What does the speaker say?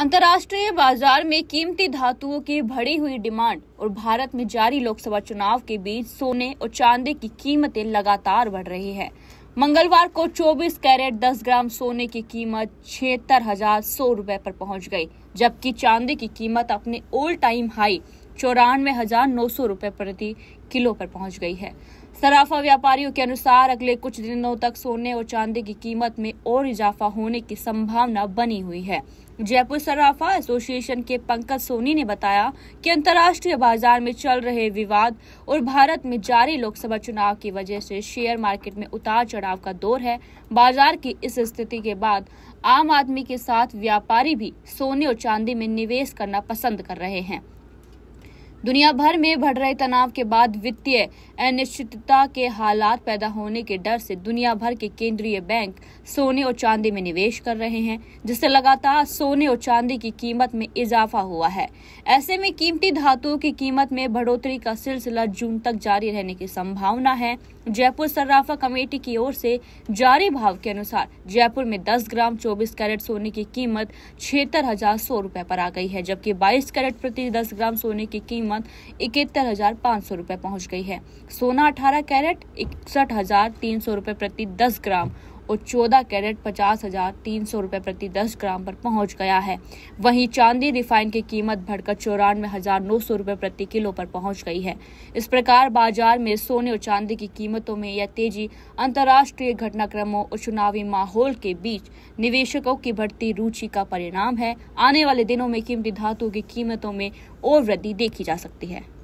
अंतर्राष्ट्रीय बाजार में कीमती धातुओं की बढ़ी हुई डिमांड और भारत में जारी लोकसभा चुनाव के बीच सोने और चांदी की कीमतें लगातार बढ़ रही है मंगलवार को 24 कैरेट 10 ग्राम सोने की कीमत छिहत्तर हजार सौ रूपए पर पहुंच गई जबकि चांदी की कीमत अपने ओल्ड टाइम हाई चौरानवे हजार नौ सौ रुपए प्रति किलो पर पहुंच गई है सराफा व्यापारियों के अनुसार अगले कुछ दिनों तक सोने और चांदी की कीमत में और इजाफा होने की संभावना बनी हुई है जयपुर सराफा एसोसिएशन के पंकज सोनी ने बताया कि अंतर्राष्ट्रीय बाजार में चल रहे विवाद और भारत में जारी लोकसभा चुनाव की वजह से शेयर मार्केट में उतार चढ़ाव का दौर है बाजार की इस स्थिति के बाद आम आदमी के साथ व्यापारी भी सोने और चांदी में निवेश करना पसंद कर रहे हैं दुनिया भर में बढ़ रहे तनाव के बाद वित्तीय अनिश्चितता के हालात पैदा होने के डर से दुनिया भर के केंद्रीय बैंक सोने और चांदी में निवेश कर रहे हैं जिससे लगातार सोने और चांदी की कीमत में इजाफा हुआ है ऐसे में कीमती धातुओं की कीमत में बढ़ोतरी का सिलसिला जून तक जारी रहने की संभावना है जयपुर सर्राफा कमेटी की ओर से जारी भाव के अनुसार जयपुर में 10 ग्राम 24 कैरेट सोने की कीमत छिहत्तर हजार सौ रूपए पर आ गई है जबकि 22 कैरेट प्रति 10 ग्राम सोने की कीमत कीमत इकहत्तर हजार पाँच सौ रुपए पहुँच गई है सोना अठारह कैरेट इकसठ हजार तीन सौ रुपए प्रति दस ग्राम और चौदह कैरेट पचास हजार तीन सौ रुपए प्रति दस ग्राम पर पहुंच गया है वहीं चांदी रिफाइन की कीमत बढ़कर चौरानवे हजार नौ सौ रुपए प्रति किलो पर पहुंच गई है इस प्रकार बाजार में सोने और चांदी की कीमतों में यह तेजी अंतर्राष्ट्रीय घटनाक्रमों और चुनावी माहौल के बीच निवेशकों की बढ़ती रुचि का परिणाम है आने वाले दिनों में कीमती धातुओं की कीमतों में और वृद्धि देखी जा सकती है